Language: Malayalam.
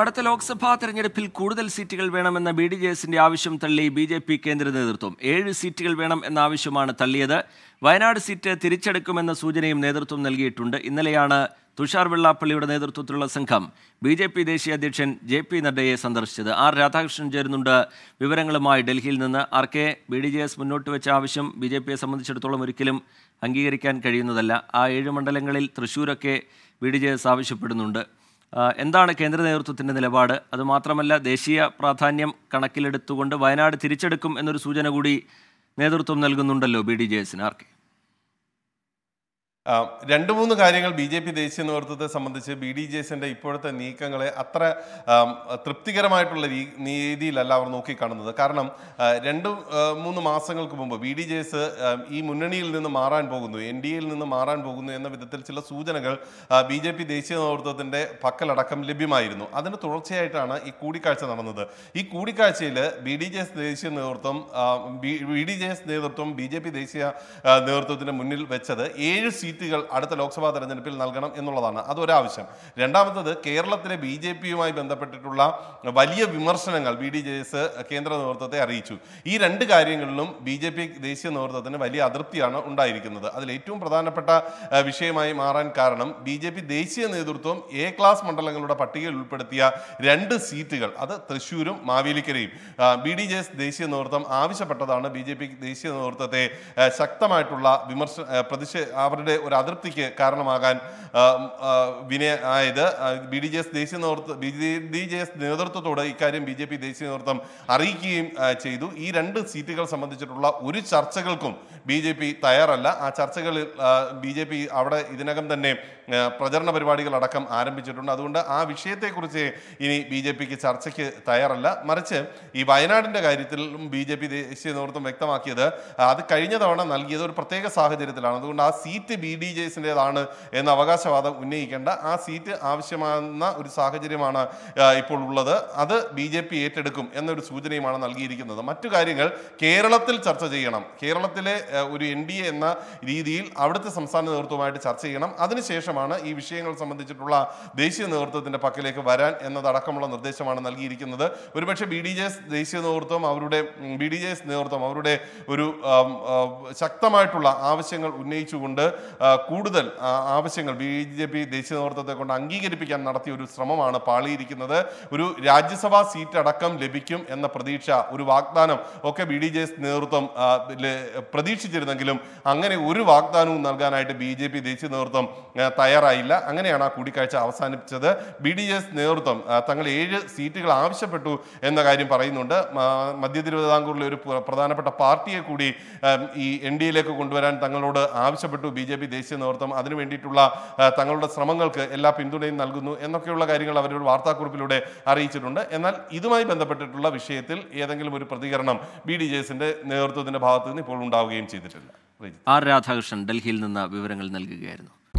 അടുത്ത ലോക്സഭാ തെരഞ്ഞെടുപ്പിൽ കൂടുതൽ സീറ്റുകൾ വേണമെന്ന ബി ഡി ജെ എസിന്റെ ആവശ്യം തള്ളി ബി ജെ പി കേന്ദ്ര നേതൃത്വം ഏഴ് സീറ്റുകൾ വേണം എന്ന ആവശ്യമാണ് തള്ളിയത് വയനാട് സീറ്റ് തിരിച്ചെടുക്കുമെന്ന സൂചനയും നേതൃത്വം നൽകിയിട്ടുണ്ട് ഇന്നലെയാണ് തുഷാർ വെള്ളാപ്പള്ളിയുടെ നേതൃത്വത്തിലുള്ള സംഘം ബി ജെ പി ദേശീയ അധ്യക്ഷൻ ജെ പി നഡ്ഡയെ സന്ദർശിച്ചത് ആർ രാധാകൃഷ്ണൻ ചേരുന്നുണ്ട് വിവരങ്ങളുമായി ഡൽഹിയിൽ നിന്ന് R K B D J S മുന്നോട്ട് വെച്ച ആവശ്യം ബി ജെ പിയെ സംബന്ധിച്ചിടത്തോളം ഒരിക്കലും അംഗീകരിക്കാൻ കഴിയുന്നതല്ല ആ ഏഴ് മണ്ഡലങ്ങളിൽ തൃശ്ശൂരൊക്കെ ബി ഡി ജെ എസ് ആവശ്യപ്പെടുന്നുണ്ട് എന്താണ് കേന്ദ്ര നേതൃത്വത്തിൻ്റെ നിലപാട് അതുമാത്രമല്ല ദേശീയ പ്രാധാന്യം കണക്കിലെടുത്തുകൊണ്ട് വയനാട് തിരിച്ചെടുക്കും എന്നൊരു സൂചന കൂടി നേതൃത്വം നൽകുന്നുണ്ടല്ലോ ബി ഡി ജെ എസിന് ആർ കെ രണ്ട് മൂന്ന് കാര്യങ്ങൾ ബി ജെ പി ദേശീയ നേതൃത്വത്തെ സംബന്ധിച്ച് ബി ഡി ജെ ഇപ്പോഴത്തെ നീക്കങ്ങളെ അത്ര തൃപ്തികരമായിട്ടുള്ള രീതിയിലല്ല അവർ നോക്കിക്കാണുന്നത് കാരണം രണ്ട് മൂന്ന് മാസങ്ങൾക്ക് മുമ്പ് ബി ഡി ജെ എസ് ഈ മുന്നണിയിൽ നിന്ന് മാറാൻ പോകുന്നു എൻ ഡി എയിൽ നിന്ന് മാറാൻ പോകുന്നു എന്ന വിധത്തിൽ ചില സൂചനകൾ ബി ജെ പി ദേശീയ നേതൃത്വത്തിൻ്റെ പക്കലടക്കം ലഭ്യമായിരുന്നു അതിന് തുടർച്ചയായിട്ടാണ് ഈ കൂടിക്കാഴ്ച നടന്നത് ഈ കൂടിക്കാഴ്ചയിൽ ബി ഡി ജെ എസ് ദേശീയ നേതൃത്വം ബി ഡി ജെ എസ് നേതൃത്വം ബി ജെ പി ദേശീയ നേതൃത്വത്തിന് മുന്നിൽ വെച്ചത് ഏഴ് സീറ്റ് സീറ്റുകൾ അടുത്ത ലോക്സഭാ തെരഞ്ഞെടുപ്പിൽ നൽകണം എന്നുള്ളതാണ് അതൊരാവശ്യം രണ്ടാമത്തത് കേരളത്തിലെ ബി ജെ പിയുമായി ബന്ധപ്പെട്ടിട്ടുള്ള വലിയ വിമർശനങ്ങൾ ബി ഡി ജെ എസ് കേന്ദ്ര നേതൃത്വത്തെ അറിയിച്ചു ഈ രണ്ട് കാര്യങ്ങളിലും ബി ജെ പി ദേശീയ നേതൃത്വത്തിന് വലിയ അതൃപ്തിയാണ് ഉണ്ടായിരിക്കുന്നത് അതിൽ ഏറ്റവും പ്രധാനപ്പെട്ട വിഷയമായി മാറാൻ കാരണം ബി ജെ പി ദേശീയ നേതൃത്വം എ ക്ലാസ് മണ്ഡലങ്ങളുടെ പട്ടികയിൽ ഉൾപ്പെടുത്തിയ രണ്ട് സീറ്റുകൾ അത് തൃശ്ശൂരും മാവേലിക്കരയും ബി ഡി ജെ എസ് ദേശീയ നേതൃത്വം ആവശ്യപ്പെട്ടതാണ് ബി ജെ പി ദേശീയ നേതൃത്വത്തെ ശക്തമായിട്ടുള്ള വിമർശ പ്രതിഷേ അവരുടെ ഒരു അതൃപ്തിക്ക് കാരണമാകാൻ വിനയ ആയത് ബി ഡി ജെ എസ് ദേശീയ നേതൃത്വം ബി ഡി ജെ എസ് നേതൃത്വത്തോട് ഇക്കാര്യം ബി ജെ പി ദേശീയ നേതൃത്വം അറിയിക്കുകയും ചെയ്തു ഈ രണ്ട് സീറ്റുകൾ സംബന്ധിച്ചിട്ടുള്ള ഒരു ചർച്ചകൾക്കും ബി ജെ പി തയ്യാറല്ല ആ ചർച്ചകളിൽ ബി ജെ പി അവിടെ ഇതിനകം തന്നെ പ്രചരണ പരിപാടികൾ അടക്കം ആരംഭിച്ചിട്ടുണ്ട് അതുകൊണ്ട് ആ വിഷയത്തെക്കുറിച്ച് ഇനി ബി ജെ പിക്ക് ചർച്ചയ്ക്ക് തയ്യാറല്ല മറിച്ച് ഈ വയനാടിൻ്റെ കാര്യത്തിലും ബി ജെ പി ദേശീയ നേതൃത്വം വ്യക്തമാക്കിയത് അത് കഴിഞ്ഞ തവണ നൽകിയത് ഒരു പ്രത്യേക സാഹചര്യത്തിലാണ് അതുകൊണ്ട് ആ സീറ്റ് ബി ഡി ജെസിൻ്റെതാണ് എന്ന അവകാശവാദം ഉന്നയിക്കേണ്ട ആ സീറ്റ് ആവശ്യമാകുന്ന ഒരു സാഹചര്യമാണ് ഇപ്പോൾ ഉള്ളത് അത് ബി ജെ പി ഏറ്റെടുക്കും എന്നൊരു സൂചനയുമാണ് നൽകിയിരിക്കുന്നത് മറ്റു കാര്യങ്ങൾ കേരളത്തിൽ ചർച്ച ചെയ്യണം കേരളത്തിലെ ഒരു എൻ ഡി എ എന്ന രീതിയിൽ അവിടുത്തെ സംസ്ഥാന നേതൃത്വമായിട്ട് ചർച്ച ചെയ്യണം അതിനുശേഷമാണ് ഈ വിഷയങ്ങൾ സംബന്ധിച്ചിട്ടുള്ള ദേശീയ നേതൃത്വത്തിൻ്റെ പക്കലേക്ക് വരാൻ എന്നതടക്കമുള്ള നിർദ്ദേശമാണ് നൽകിയിരിക്കുന്നത് ഒരുപക്ഷെ ബി ഡി ജെ എസ് ദേശീയ നേതൃത്വം അവരുടെ ബി ഡി ജെ എസ് നേതൃത്വം അവരുടെ ഒരു ശക്തമായിട്ടുള്ള ആവശ്യങ്ങൾ ഉന്നയിച്ചുകൊണ്ട് കൂടുതൽ ആവശ്യങ്ങൾ ബി ജെ പി ദേശീയ നേതൃത്വത്തെ കൊണ്ട് അംഗീകരിപ്പിക്കാൻ നടത്തിയ ഒരു ശ്രമമാണ് പാളിയിരിക്കുന്നത് ഒരു രാജ്യസഭാ സീറ്റ് അടക്കം ലഭിക്കും എന്ന പ്രതീക്ഷ ഒരു വാഗ്ദാനം ഒക്കെ ബി ഡി ജെ നേതൃത്വം പ്രതീക്ഷിച്ചിരുന്നെങ്കിലും അങ്ങനെ ഒരു വാഗ്ദാനവും നൽകാനായിട്ട് ബി ജെ പി ദേശീയ നേതൃത്വം തയ്യാറായില്ല അങ്ങനെയാണ് ആ കൂടിക്കാഴ്ച അവസാനിപ്പിച്ചത് ബി ഡി എസ് നേതൃത്വം തങ്ങൾ ഏഴ് സീറ്റുകൾ ആവശ്യപ്പെട്ടു എന്ന കാര്യം പറയുന്നുണ്ട് മധ്യ തിരുവിതാംകൂറിലെ ഒരു പ്രധാനപ്പെട്ട പാർട്ടിയെ കൂടി ഈ എൻ ഡി എയിലേക്ക് കൊണ്ടുവരാൻ തങ്ങളോട് ആവശ്യപ്പെട്ടു ബി ജെ പി ദേശീയ നേതൃത്വം അതിനു വേണ്ടിയിട്ടുള്ള തങ്ങളുടെ ശ്രമങ്ങൾക്ക് എല്ലാ പിന്തുണയും നൽകുന്നു എന്നൊക്കെയുള്ള കാര്യങ്ങൾ അവരൊരു വാർത്താക്കുറിപ്പിലൂടെ അറിയിച്ചിട്ടുണ്ട് എന്നാൽ ഇതുമായി ബന്ധപ്പെട്ടിട്ടുള്ള വിഷയത്തിൽ ഏതെങ്കിലും ഒരു പ്രതികരണം ബി ഡി ജെ എസിന്റെ നേതൃത്വത്തിന്റെ ഭാഗത്തു നിന്ന് ഇപ്പോൾ ഉണ്ടാവുകയും ചെയ്തിട്ടില്ല ആർ രാധാകൃഷ്ണൻ ഡൽഹിയിൽ നിന്ന് വിവരങ്ങൾ നൽകുകയായിരുന്നു